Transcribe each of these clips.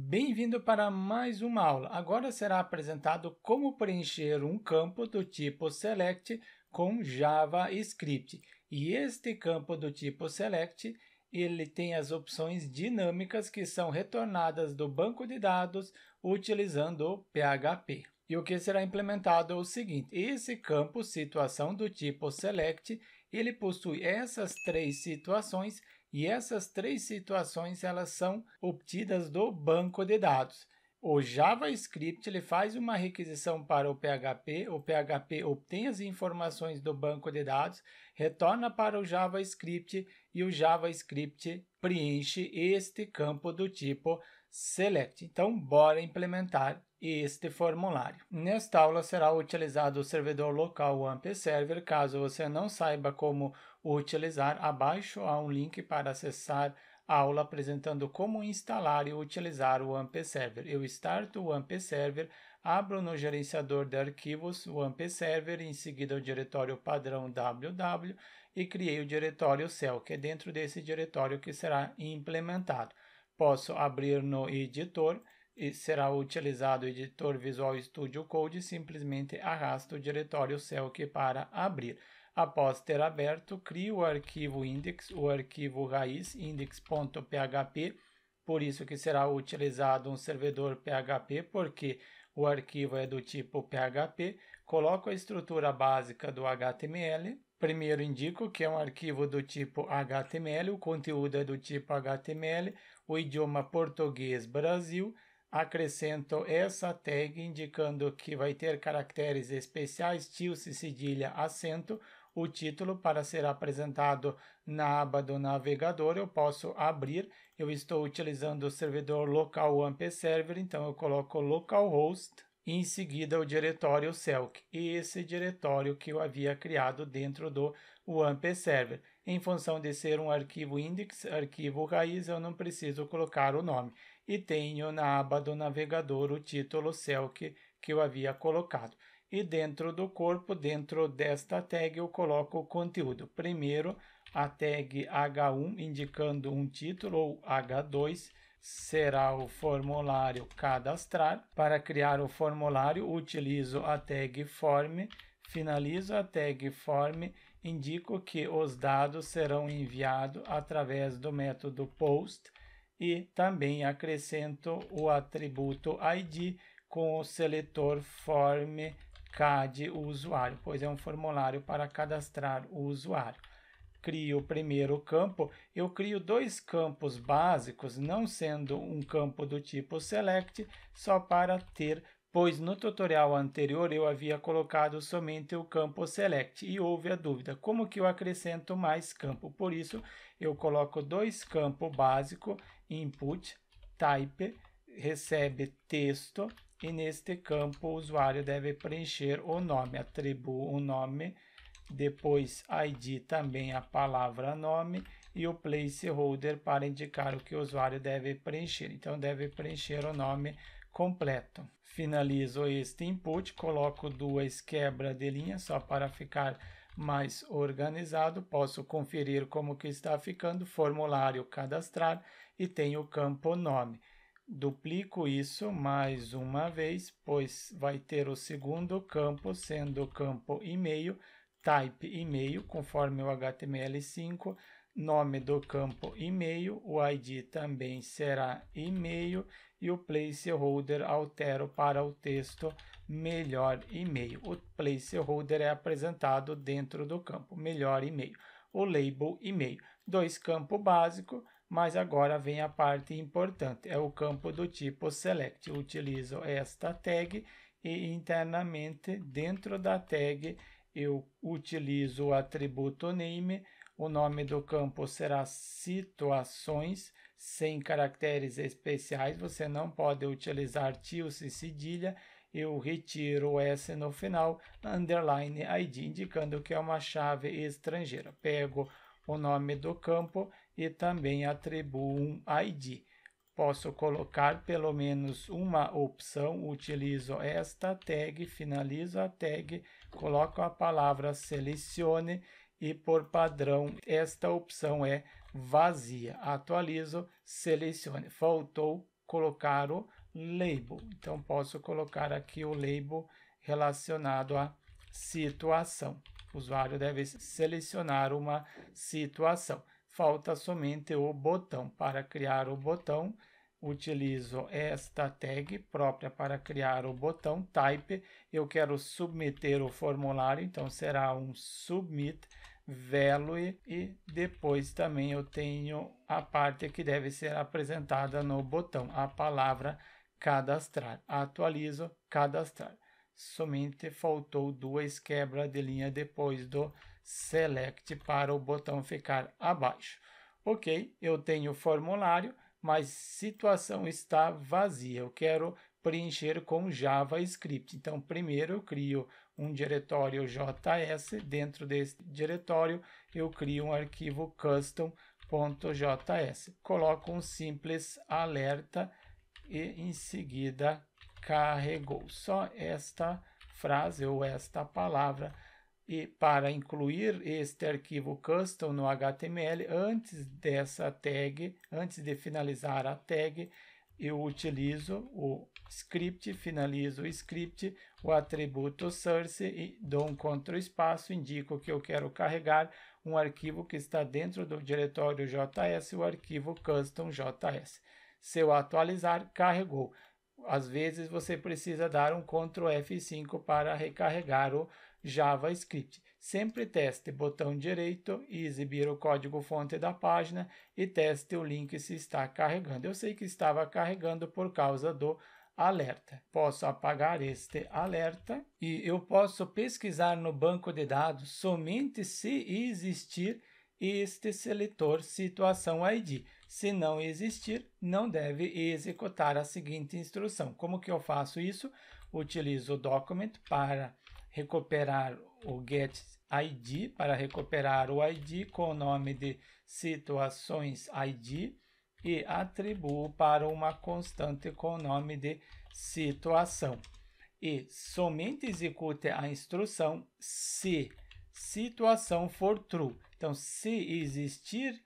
Bem-vindo para mais uma aula. Agora será apresentado como preencher um campo do tipo select com JavaScript. E este campo do tipo select, ele tem as opções dinâmicas que são retornadas do banco de dados utilizando o PHP. E o que será implementado é o seguinte, esse campo situação do tipo select, ele possui essas três situações e essas três situações elas são obtidas do banco de dados. O JavaScript ele faz uma requisição para o PHP, o PHP obtém as informações do banco de dados, retorna para o JavaScript e o JavaScript preenche este campo do tipo select. Então, bora implementar este formulário. Nesta aula será utilizado o servidor local o AMP Server. Caso você não saiba como ou utilizar, abaixo há um link para acessar a aula apresentando como instalar e utilizar o AMP Server. Eu starto o AMP Server, abro no gerenciador de arquivos o AMP Server, em seguida o diretório padrão www e criei o diretório cell, que é dentro desse diretório que será implementado. Posso abrir no editor e será utilizado o editor Visual Studio Code, simplesmente arrasto o diretório cell para abrir. Após ter aberto, crie o arquivo index, o arquivo raiz index.php, por isso que será utilizado um servidor PHP, porque o arquivo é do tipo PHP. Coloco a estrutura básica do HTML. Primeiro indico que é um arquivo do tipo HTML, o conteúdo é do tipo HTML, o idioma português Brasil, acrescento essa tag indicando que vai ter caracteres especiais, tio, cedilha, acento, o título para ser apresentado na aba do navegador. Eu posso abrir, eu estou utilizando o servidor local AMP Server, então eu coloco localhost e em seguida o diretório Selk, e esse diretório que eu havia criado dentro do WAMP Server. Em função de ser um arquivo index, arquivo raiz, eu não preciso colocar o nome. E tenho na aba do navegador o título Selk que eu havia colocado e dentro do corpo, dentro desta tag, eu coloco o conteúdo. Primeiro, a tag H1, indicando um título, ou H2, será o formulário cadastrar. Para criar o formulário, utilizo a tag form, finalizo a tag form, indico que os dados serão enviados através do método post e também acrescento o atributo id com o seletor form CAD o usuário, pois é um formulário para cadastrar o usuário. Crio o primeiro campo, eu crio dois campos básicos, não sendo um campo do tipo select, só para ter, pois no tutorial anterior eu havia colocado somente o campo select e houve a dúvida, como que eu acrescento mais campo? Por isso, eu coloco dois campos básicos, input, type, recebe texto, e neste campo o usuário deve preencher o nome, atribuo o nome, depois ID também a palavra nome e o placeholder para indicar o que o usuário deve preencher. Então deve preencher o nome completo. Finalizo este input, coloco duas quebras de linha só para ficar mais organizado. Posso conferir como que está ficando, formulário cadastrar e tem o campo nome. Duplico isso mais uma vez, pois vai ter o segundo campo, sendo o campo e-mail, type e-mail, conforme o HTML5, nome do campo e-mail, o ID também será e-mail e o placeholder altero para o texto melhor e-mail. O placeholder é apresentado dentro do campo melhor e-mail. O label e-mail, dois campo básico, mas agora vem a parte importante, é o campo do tipo select. Eu utilizo esta tag e internamente dentro da tag eu utilizo o atributo name, o nome do campo será situações sem caracteres especiais, você não pode utilizar tilde e cedilha, eu retiro o S no final, underline ID, indicando que é uma chave estrangeira. Pego o nome do campo e também atribuo um ID. Posso colocar pelo menos uma opção, utilizo esta tag, finalizo a tag, coloco a palavra selecione e por padrão esta opção é vazia. Atualizo, selecione. Faltou colocar o label. Então posso colocar aqui o label relacionado à situação. O usuário deve selecionar uma situação falta somente o botão. Para criar o botão, utilizo esta tag própria para criar o botão type. Eu quero submeter o formulário, então será um submit value e depois também eu tenho a parte que deve ser apresentada no botão, a palavra cadastrar. Atualizo cadastrar. Somente faltou duas quebras de linha depois do select para o botão ficar abaixo. Ok, eu tenho o formulário, mas situação está vazia. Eu quero preencher com JavaScript. Então, primeiro eu crio um diretório JS. Dentro desse diretório, eu crio um arquivo custom.js. Coloco um simples alerta e em seguida carregou. Só esta frase ou esta palavra e para incluir este arquivo custom no HTML, antes dessa tag, antes de finalizar a tag, eu utilizo o script, finalizo o script, o atributo source e dou um CTRL espaço, indico que eu quero carregar um arquivo que está dentro do diretório JS, o arquivo custom JS. Se eu atualizar, carregou. Às vezes você precisa dar um Ctrl F5 para recarregar o JavaScript. Sempre teste botão direito e exibir o código-fonte da página e teste o link se está carregando. Eu sei que estava carregando por causa do alerta. Posso apagar este alerta e eu posso pesquisar no banco de dados somente se existir este seletor situação ID. Se não existir, não deve executar a seguinte instrução. Como que eu faço isso? Utilizo o document para recuperar o get ID para recuperar o ID com o nome de situações ID e atribuo para uma constante com o nome de situação. E somente execute a instrução se situação for true. Então, se existir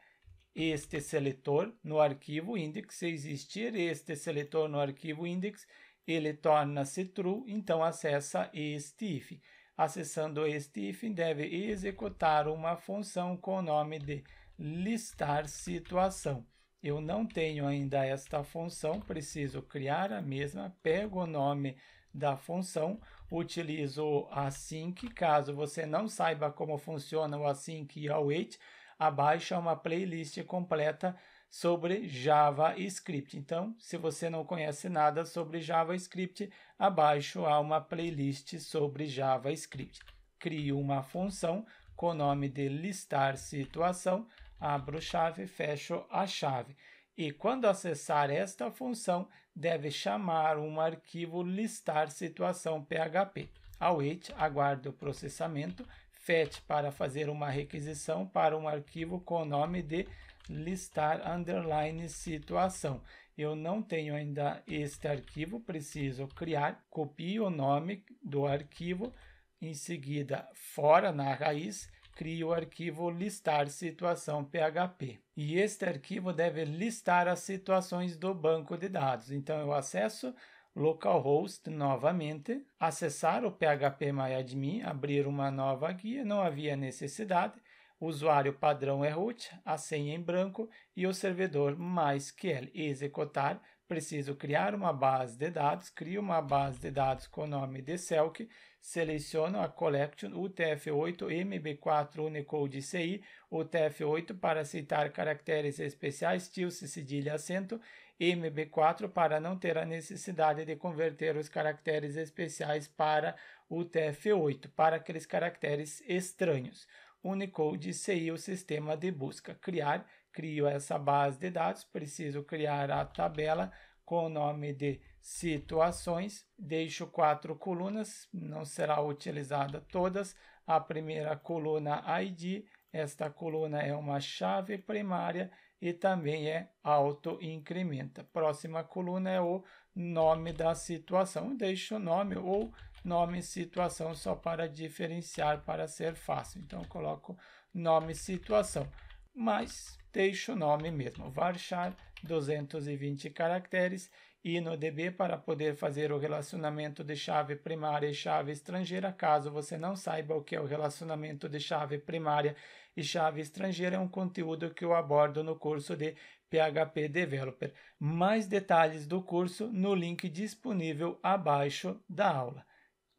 este seletor no arquivo index, se existir este seletor no arquivo index, ele torna-se true, então acessa este if. Acessando este if, deve executar uma função com o nome de listar situação. Eu não tenho ainda esta função, preciso criar a mesma, pego o nome da função, utilizo o async, assim caso você não saiba como funciona o async assim e o await, é uma playlist completa sobre JavaScript. Então, se você não conhece nada sobre JavaScript, abaixo há uma playlist sobre JavaScript. Crio uma função com o nome de listar situação, abro chave, fecho a chave. E quando acessar esta função, deve chamar um arquivo listar situação PHP. Await, aguarda o processamento, fetch para fazer uma requisição para um arquivo com o nome de listar underline situação. Eu não tenho ainda este arquivo, preciso criar, copio o nome do arquivo, em seguida, fora na raiz, crio o arquivo listar situação PHP. E este arquivo deve listar as situações do banco de dados. Então, eu acesso localhost novamente, acessar o phpmyadmin, abrir uma nova guia, não havia necessidade, o usuário padrão é root, a senha em branco e o servidor MySQL executar. Preciso criar uma base de dados, crio uma base de dados com o nome de Selk, seleciono a collection UTF-8 MB4 Unicode CI UTF-8 para aceitar caracteres especiais, tilde, cedilha, acento MB4 para não ter a necessidade de converter os caracteres especiais para UTF-8, para aqueles caracteres estranhos. Unicode seria o sistema de busca. Criar, crio essa base de dados, preciso criar a tabela com o nome de situações, deixo quatro colunas, não será utilizada todas. A primeira coluna ID, esta coluna é uma chave primária e também é auto-incrementa. Próxima coluna é o nome da situação, deixo o nome ou nome situação só para diferenciar, para ser fácil. Então, coloco nome situação, mas deixo o nome mesmo. Varchar, 220 caracteres, e no DB para poder fazer o relacionamento de chave primária e chave estrangeira. Caso você não saiba o que é o relacionamento de chave primária e chave estrangeira, é um conteúdo que eu abordo no curso de PHP Developer. Mais detalhes do curso no link disponível abaixo da aula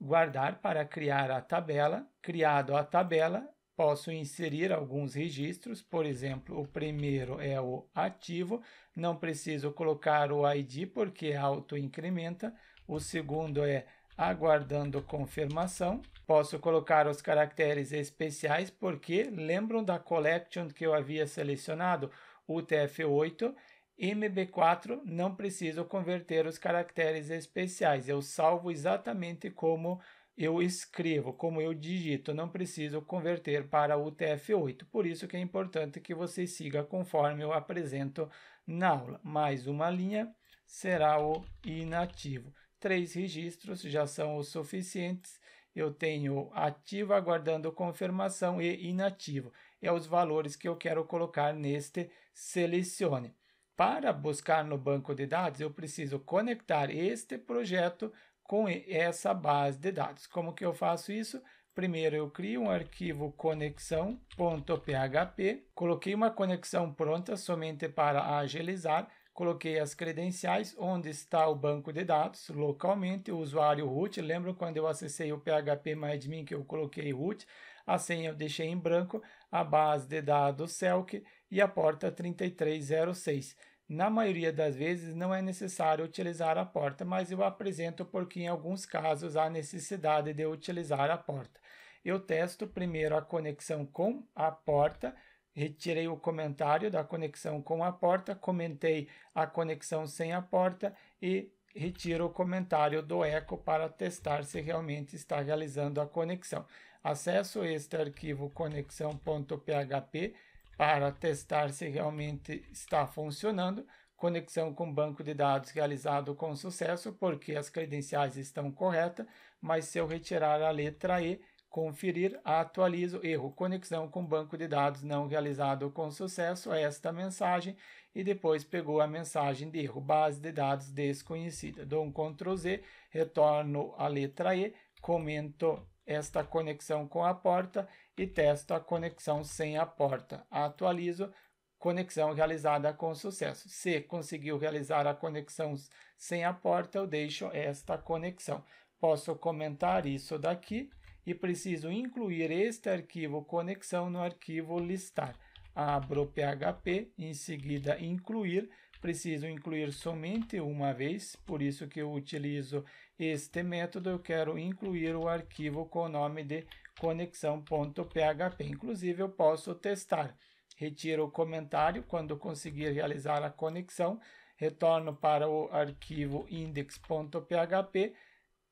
guardar para criar a tabela. Criado a tabela, posso inserir alguns registros, por exemplo, o primeiro é o ativo, não preciso colocar o ID porque auto-incrementa. O segundo é aguardando confirmação. Posso colocar os caracteres especiais porque lembram da collection que eu havia selecionado, utf 8 MB4 não preciso converter os caracteres especiais, eu salvo exatamente como eu escrevo, como eu digito, não preciso converter para UTF-8. Por isso que é importante que você siga conforme eu apresento na aula. Mais uma linha será o inativo. Três registros já são os suficientes. Eu tenho ativo aguardando confirmação e inativo. É os valores que eu quero colocar neste selecione. Para buscar no banco de dados, eu preciso conectar este projeto com essa base de dados. Como que eu faço isso? Primeiro eu crio um arquivo conexão.php, coloquei uma conexão pronta somente para agilizar, coloquei as credenciais onde está o banco de dados localmente, o usuário root, lembro quando eu acessei o phpmyadmin que eu coloquei root, a senha eu deixei em branco, a base de dados CELC, e a porta 3306. Na maioria das vezes não é necessário utilizar a porta, mas eu apresento porque em alguns casos há necessidade de utilizar a porta. Eu testo primeiro a conexão com a porta, retirei o comentário da conexão com a porta, comentei a conexão sem a porta e retiro o comentário do eco para testar se realmente está realizando a conexão. Acesso este arquivo conexão.php para testar se realmente está funcionando, conexão com banco de dados realizado com sucesso, porque as credenciais estão corretas, mas se eu retirar a letra E, conferir, atualizo, erro, conexão com banco de dados não realizado com sucesso, é esta mensagem, e depois pegou a mensagem de erro, base de dados desconhecida. Dou um Ctrl Z, retorno a letra E, comento esta conexão com a porta e testo a conexão sem a porta. Atualizo, conexão realizada com sucesso. Se conseguiu realizar a conexão sem a porta, eu deixo esta conexão. Posso comentar isso daqui e preciso incluir este arquivo conexão no arquivo listar. Abro PHP, em seguida incluir. Preciso incluir somente uma vez, por isso que eu utilizo este método eu quero incluir o arquivo com o nome de conexão.php. Inclusive, eu posso testar. Retiro o comentário quando conseguir realizar a conexão, retorno para o arquivo index.php,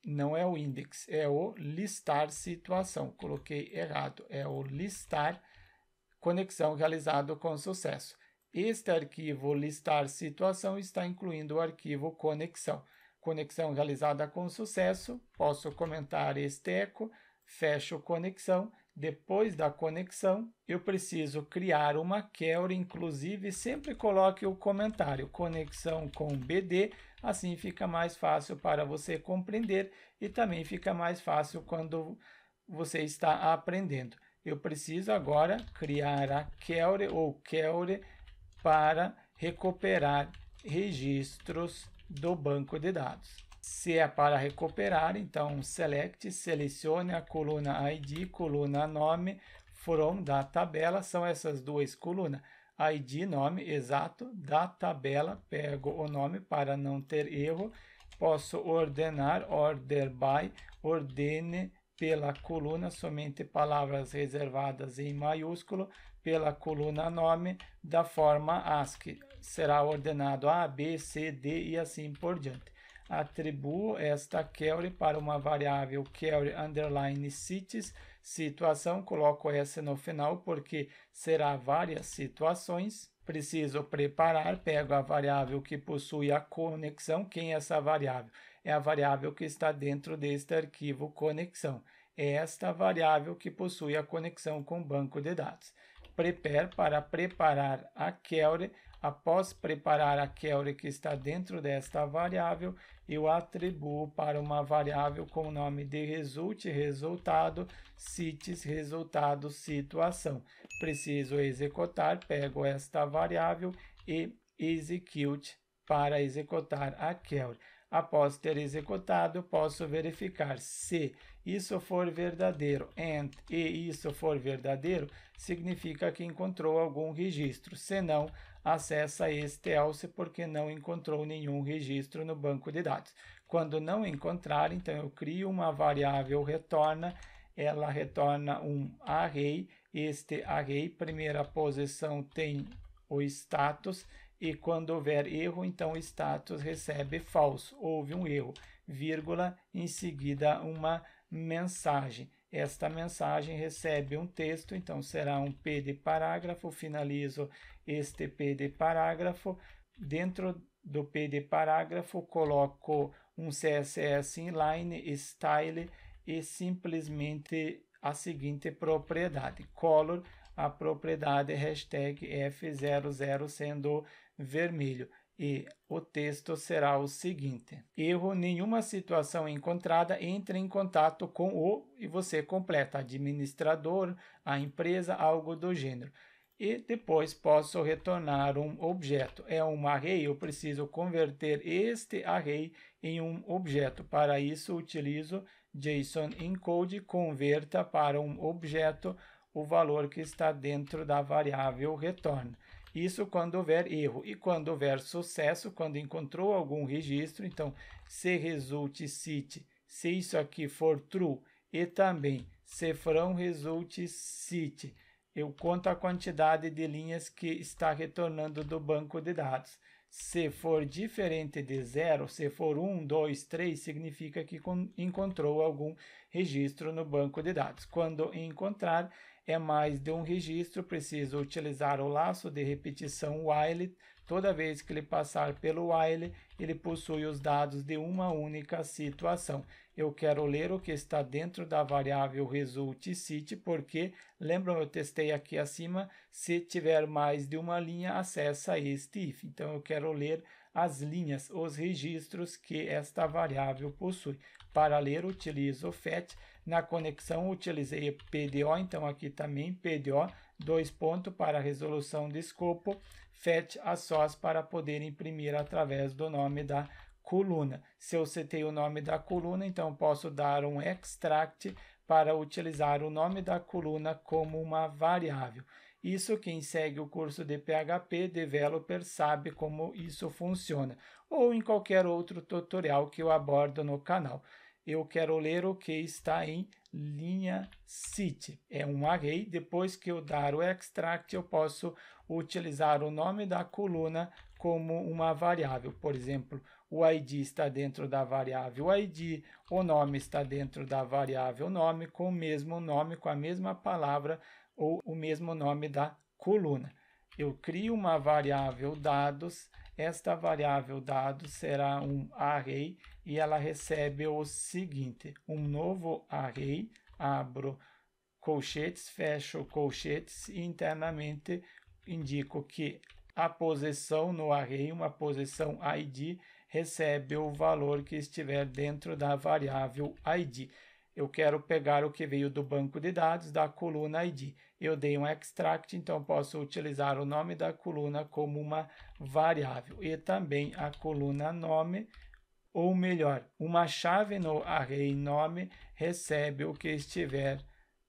não é o index, é o listar situação. Coloquei errado, é o listar conexão realizado com sucesso. Este arquivo listar situação está incluindo o arquivo conexão conexão realizada com sucesso, posso comentar este eco, fecho conexão. Depois da conexão, eu preciso criar uma query, inclusive sempre coloque o comentário conexão com BD, assim fica mais fácil para você compreender e também fica mais fácil quando você está aprendendo. Eu preciso agora criar a query ou query para recuperar registros do banco de dados. Se é para recuperar, então select, selecione a coluna ID, coluna nome, from da tabela, são essas duas colunas. ID, nome exato da tabela, pego o nome para não ter erro. Posso ordenar, order by, ordene pela coluna, somente palavras reservadas em maiúsculo, pela coluna nome, da forma ASCII será ordenado A, B, C, D e assim por diante. Atribuo esta query para uma variável query underline cities, situação, coloco S no final porque será várias situações. Preciso preparar, pego a variável que possui a conexão. Quem é essa variável? É a variável que está dentro deste arquivo conexão. É esta variável que possui a conexão com o banco de dados prepare para preparar a query Após preparar a query que está dentro desta variável, eu atribuo para uma variável com o nome de result, resultado, cites, resultado, situação. Preciso executar, pego esta variável e execute para executar a query. Após ter executado, posso verificar se isso for verdadeiro and e isso for verdadeiro, significa que encontrou algum registro. Se não, acessa este else porque não encontrou nenhum registro no banco de dados. Quando não encontrar, então eu crio uma variável retorna, ela retorna um array, este array, primeira posição tem o status, e quando houver erro, então o status recebe falso, houve um erro, vírgula, em seguida uma mensagem esta mensagem recebe um texto, então será um P de parágrafo, finalizo este P de parágrafo, dentro do P de parágrafo coloco um CSS inline, style e simplesmente a seguinte propriedade, color, a propriedade hashtag F00 sendo vermelho e o texto será o seguinte: erro, nenhuma situação encontrada entre em contato com o e você completa administrador, a empresa, algo do gênero. E depois posso retornar um objeto. É um array, eu preciso converter este array em um objeto. Para isso, utilizo JSON encode converta para um objeto o valor que está dentro da variável return isso quando houver erro. E quando houver sucesso, quando encontrou algum registro, então se result cite, se isso aqui for true, e também se from result cite, eu conto a quantidade de linhas que está retornando do banco de dados. Se for diferente de zero, se for 1, 2, 3, significa que encontrou algum registro no banco de dados. Quando encontrar, é mais de um registro, preciso utilizar o laço de repetição while. Toda vez que ele passar pelo while, ele possui os dados de uma única situação. Eu quero ler o que está dentro da variável result_city, porque, lembram, eu testei aqui acima, se tiver mais de uma linha, acessa este if. Então, eu quero ler as linhas, os registros que esta variável possui. Para ler, utilizo o fetch na conexão, utilizei PDO, então aqui também PDO, dois pontos para resolução de escopo, FET a sós para poder imprimir através do nome da coluna. Se eu citei o nome da coluna, então posso dar um extract para utilizar o nome da coluna como uma variável. Isso quem segue o curso de PHP Developer sabe como isso funciona, ou em qualquer outro tutorial que eu abordo no canal eu quero ler o que está em linha city. É um array. Depois que eu dar o extract, eu posso utilizar o nome da coluna como uma variável. Por exemplo, o ID está dentro da variável ID, o nome está dentro da variável nome, com o mesmo nome, com a mesma palavra ou o mesmo nome da coluna. Eu crio uma variável dados esta variável dado será um array e ela recebe o seguinte, um novo array, abro colchetes, fecho colchetes e internamente indico que a posição no array, uma posição id, recebe o valor que estiver dentro da variável id eu quero pegar o que veio do banco de dados da coluna ID. Eu dei um extract, então posso utilizar o nome da coluna como uma variável e também a coluna nome, ou melhor, uma chave no array nome recebe o que estiver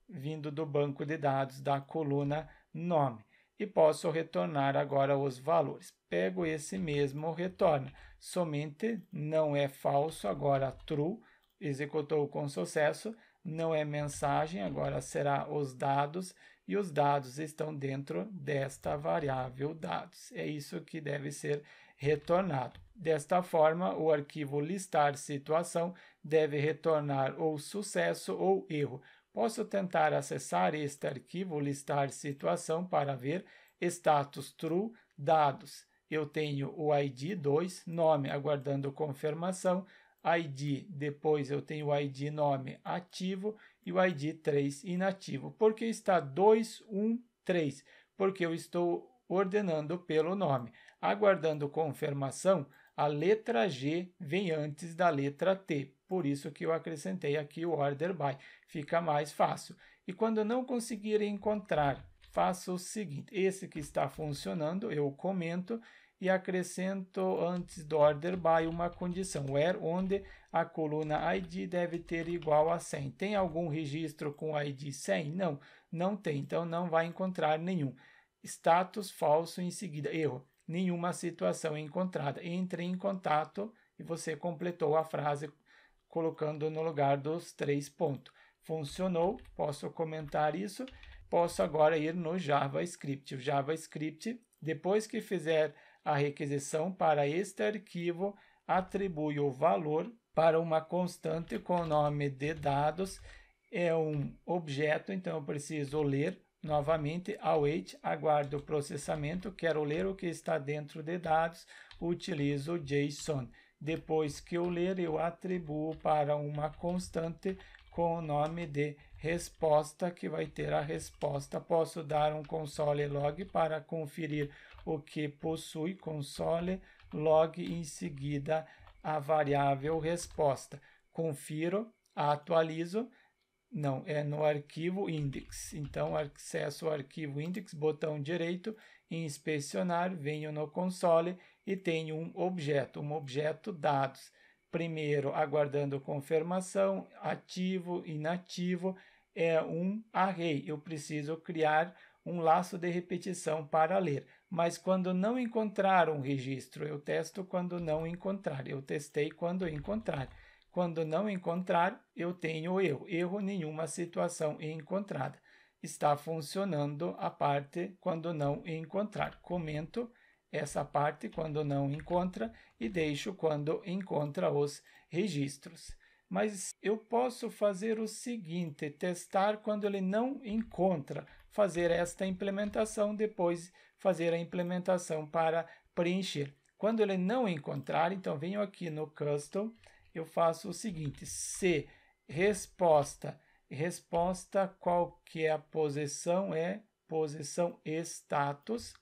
vindo do banco de dados da coluna nome. E posso retornar agora os valores. Pego esse mesmo, retorna. Somente não é falso, agora true executou com sucesso, não é mensagem, agora será os dados, e os dados estão dentro desta variável dados. É isso que deve ser retornado. Desta forma, o arquivo listar situação deve retornar ou sucesso ou erro. Posso tentar acessar este arquivo listar situação para ver status true dados. Eu tenho o ID 2, nome aguardando confirmação, ID, depois eu tenho o ID nome ativo e o ID 3 inativo. Por que está 213? Porque eu estou ordenando pelo nome. Aguardando confirmação, a letra G vem antes da letra T, por isso que eu acrescentei aqui o order by, fica mais fácil. E quando não conseguir encontrar, faça o seguinte, esse que está funcionando, eu comento, e acrescento antes do order by uma condição where onde a coluna id deve ter igual a 100. Tem algum registro com id 100? Não, não tem, então não vai encontrar nenhum. Status falso em seguida, erro. Nenhuma situação encontrada. Entre em contato e você completou a frase colocando no lugar dos três pontos. Funcionou, posso comentar isso. Posso agora ir no JavaScript. O JavaScript, depois que fizer a requisição para este arquivo atribui o valor para uma constante com o nome de dados é um objeto, então eu preciso ler novamente await, aguardo o processamento, quero ler o que está dentro de dados, utilizo JSON. Depois que eu ler, eu atribuo para uma constante com o nome de resposta, que vai ter a resposta. Posso dar um console log para conferir o que possui console log em seguida a variável resposta. Confiro, atualizo, não, é no arquivo index. Então, acesso o arquivo index, botão direito, inspecionar, venho no console e tenho um objeto, um objeto dados. Primeiro, aguardando confirmação, ativo, inativo, é um array. Eu preciso criar um laço de repetição para ler mas quando não encontrar um registro, eu testo quando não encontrar. Eu testei quando encontrar. Quando não encontrar, eu tenho erro. Erro nenhuma situação encontrada. Está funcionando a parte quando não encontrar. Comento essa parte quando não encontra e deixo quando encontra os registros. Mas eu posso fazer o seguinte: testar quando ele não encontra fazer esta implementação, depois fazer a implementação para preencher. Quando ele não encontrar, então venho aqui no Custom, eu faço o seguinte, se resposta, resposta qual que é a posição, é posição status,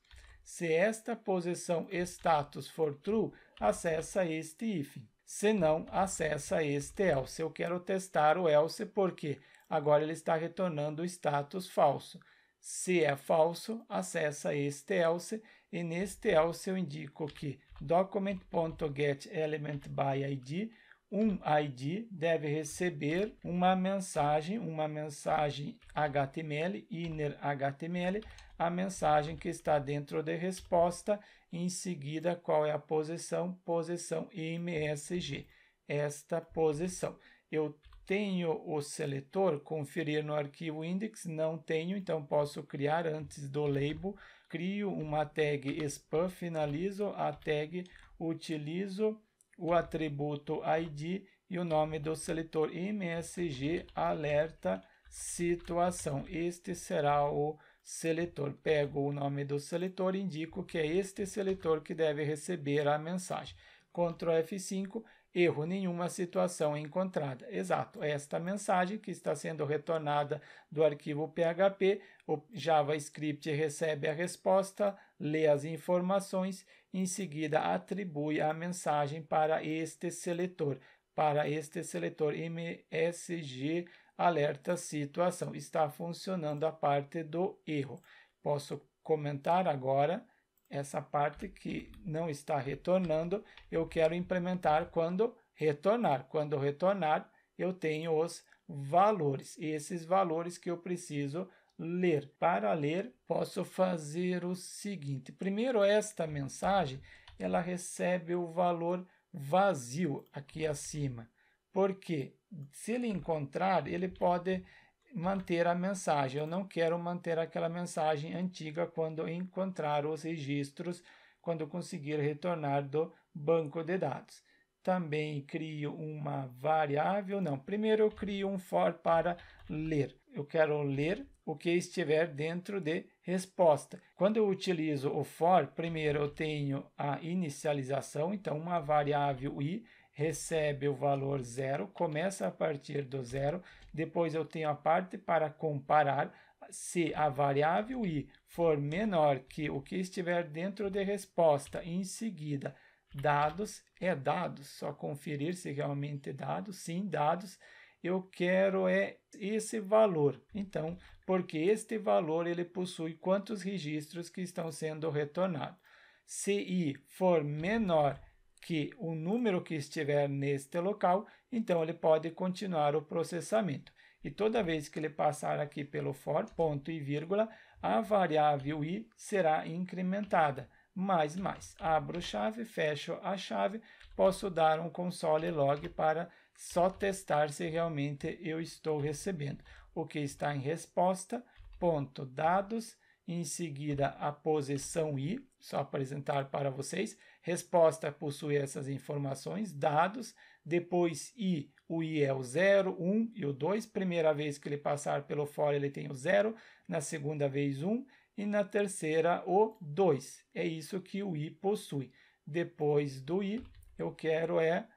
se esta posição status for true, acessa este if. Se não, acessa este else. Eu quero testar o else porque agora ele está retornando o status falso. Se é falso, acessa este else e neste else eu indico que document.getElementById um ID deve receber uma mensagem, uma mensagem HTML, inner HTML, a mensagem que está dentro da de resposta, em seguida qual é a posição, posição MSG, esta posição. Eu tenho o seletor, conferir no arquivo index, não tenho, então posso criar antes do label, crio uma tag spam, finalizo a tag, utilizo o atributo id e o nome do seletor msg alerta situação. Este será o seletor. Pego o nome do seletor indico que é este seletor que deve receber a mensagem. Ctrl F5 erro nenhuma situação encontrada. Exato, esta mensagem que está sendo retornada do arquivo PHP, o JavaScript recebe a resposta, lê as informações, em seguida atribui a mensagem para este seletor, para este seletor MSG alerta situação. Está funcionando a parte do erro. Posso comentar agora essa parte que não está retornando, eu quero implementar quando retornar. Quando retornar, eu tenho os valores, esses valores que eu preciso ler. Para ler, posso fazer o seguinte. Primeiro, esta mensagem, ela recebe o valor vazio aqui acima. Porque se ele encontrar, ele pode manter a mensagem. Eu não quero manter aquela mensagem antiga quando encontrar os registros, quando conseguir retornar do banco de dados. Também crio uma variável, não. Primeiro eu crio um for para ler. Eu quero ler o que estiver dentro de resposta. Quando eu utilizo o for, primeiro eu tenho a inicialização, então uma variável i recebe o valor zero, começa a partir do zero, depois eu tenho a parte para comparar se a variável i for menor que o que estiver dentro de resposta, em seguida, dados é dados, só conferir se realmente é dados, sim, dados, eu quero é esse valor. Então, porque este valor ele possui quantos registros que estão sendo retornados. Se i for menor que o número que estiver neste local, então ele pode continuar o processamento. E toda vez que ele passar aqui pelo for, ponto e vírgula, a variável i será incrementada. Mais, mais. Abro chave, fecho a chave, posso dar um console log para só testar se realmente eu estou recebendo. O que está em resposta, ponto dados, em seguida a posição i, só apresentar para vocês, Resposta possui essas informações, dados, depois I, o I é o 0, 1 um, e o 2. Primeira vez que ele passar pelo for, ele tem o 0, na segunda vez 1 um, e na terceira o 2. É isso que o I possui. Depois do I, eu quero é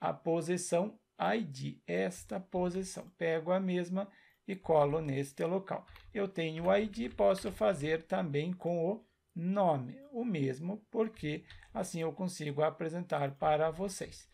a posição ID, esta posição. Pego a mesma e colo neste local. Eu tenho o ID, posso fazer também com o nome, o mesmo, porque assim eu consigo apresentar para vocês.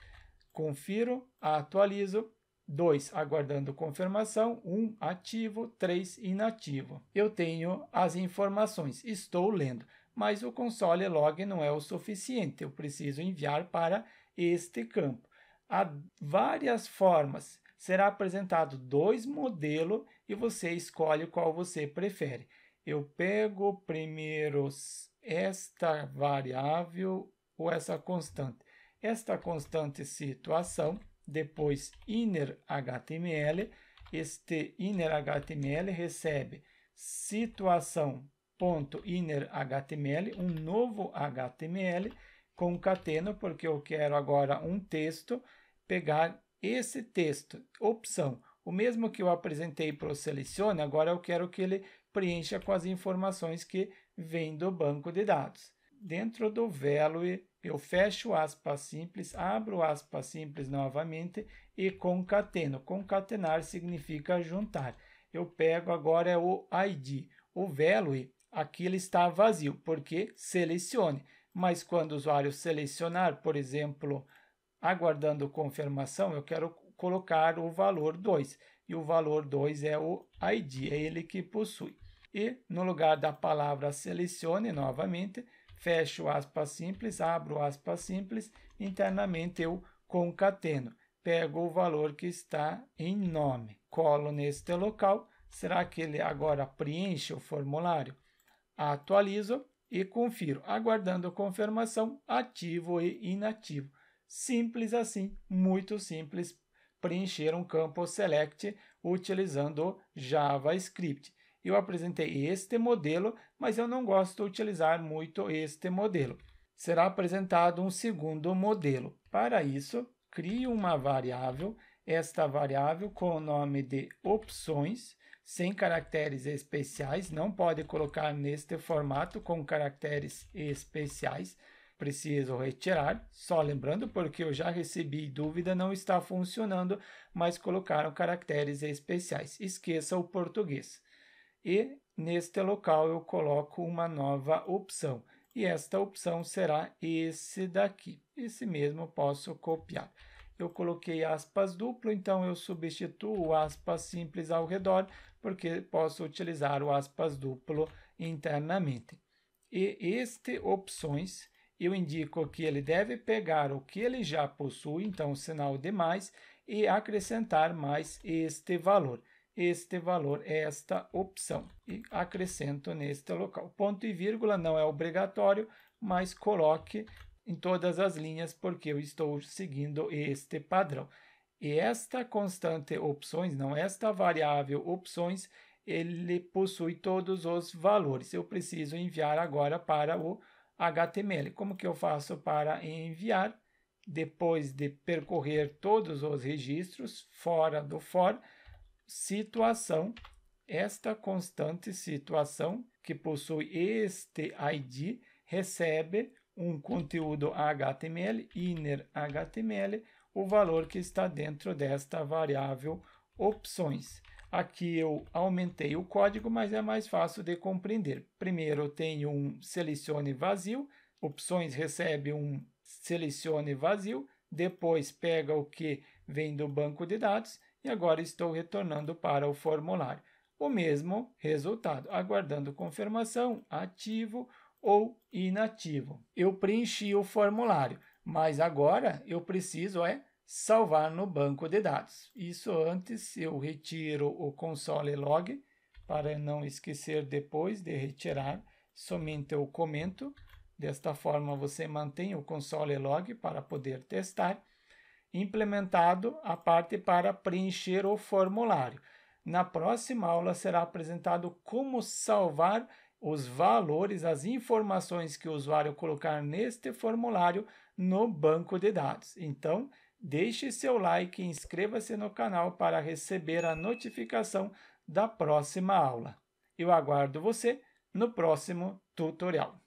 Confiro, atualizo. 2. Aguardando confirmação. 1. Um, ativo. 3. Inativo. Eu tenho as informações. Estou lendo. Mas o console log não é o suficiente. Eu preciso enviar para este campo. Há várias formas será apresentado dois modelos e você escolhe qual você prefere eu pego primeiro esta variável ou essa constante. Esta constante situação, depois inner HTML, este inner HTML recebe situação.innerHTML, um novo HTML, concateno, porque eu quero agora um texto, pegar esse texto, opção, o mesmo que eu apresentei para o Selecione, agora eu quero que ele preencha com as informações que vêm do banco de dados. Dentro do Value, eu fecho aspa simples, abro aspa simples novamente e concateno. Concatenar significa juntar. Eu pego agora o ID. O Value, aqui ele está vazio, porque selecione. Mas quando o usuário selecionar, por exemplo, aguardando confirmação, eu quero colocar o valor 2. E o valor 2 é o ID, é ele que possui. E no lugar da palavra selecione novamente, fecho aspas simples, abro aspas simples, internamente eu concateno. Pego o valor que está em nome, colo neste local. Será que ele agora preenche o formulário? Atualizo e confiro. Aguardando confirmação, ativo e inativo. Simples assim, muito simples preencher um campo select utilizando JavaScript. Eu apresentei este modelo, mas eu não gosto de utilizar muito este modelo. Será apresentado um segundo modelo. Para isso, crie uma variável, esta variável com o nome de opções, sem caracteres especiais, não pode colocar neste formato com caracteres especiais preciso retirar. Só lembrando, porque eu já recebi dúvida, não está funcionando, mas colocaram caracteres especiais. Esqueça o português. E neste local eu coloco uma nova opção. E esta opção será esse daqui. Esse mesmo posso copiar. Eu coloquei aspas duplo, então eu substituo o aspas simples ao redor, porque posso utilizar o aspas duplo internamente. E este opções eu indico que ele deve pegar o que ele já possui, então o sinal de mais, e acrescentar mais este valor. Este valor é esta opção. E acrescento neste local. Ponto e vírgula não é obrigatório, mas coloque em todas as linhas, porque eu estou seguindo este padrão. E esta constante opções, não esta variável opções, ele possui todos os valores. Eu preciso enviar agora para o HTML. Como que eu faço para enviar? Depois de percorrer todos os registros fora do for, situação, esta constante situação que possui este ID recebe um conteúdo HTML, inner HTML, o valor que está dentro desta variável opções. Aqui eu aumentei o código, mas é mais fácil de compreender. Primeiro eu tenho um selecione vazio, opções recebe um selecione vazio, depois pega o que vem do banco de dados e agora estou retornando para o formulário. O mesmo resultado, aguardando confirmação, ativo ou inativo. Eu preenchi o formulário, mas agora eu preciso é salvar no banco de dados. Isso antes eu retiro o console log para não esquecer depois de retirar, somente eu comento. Desta forma você mantém o console log para poder testar. Implementado a parte para preencher o formulário. Na próxima aula será apresentado como salvar os valores, as informações que o usuário colocar neste formulário no banco de dados. Então, Deixe seu like e inscreva-se no canal para receber a notificação da próxima aula. Eu aguardo você no próximo tutorial.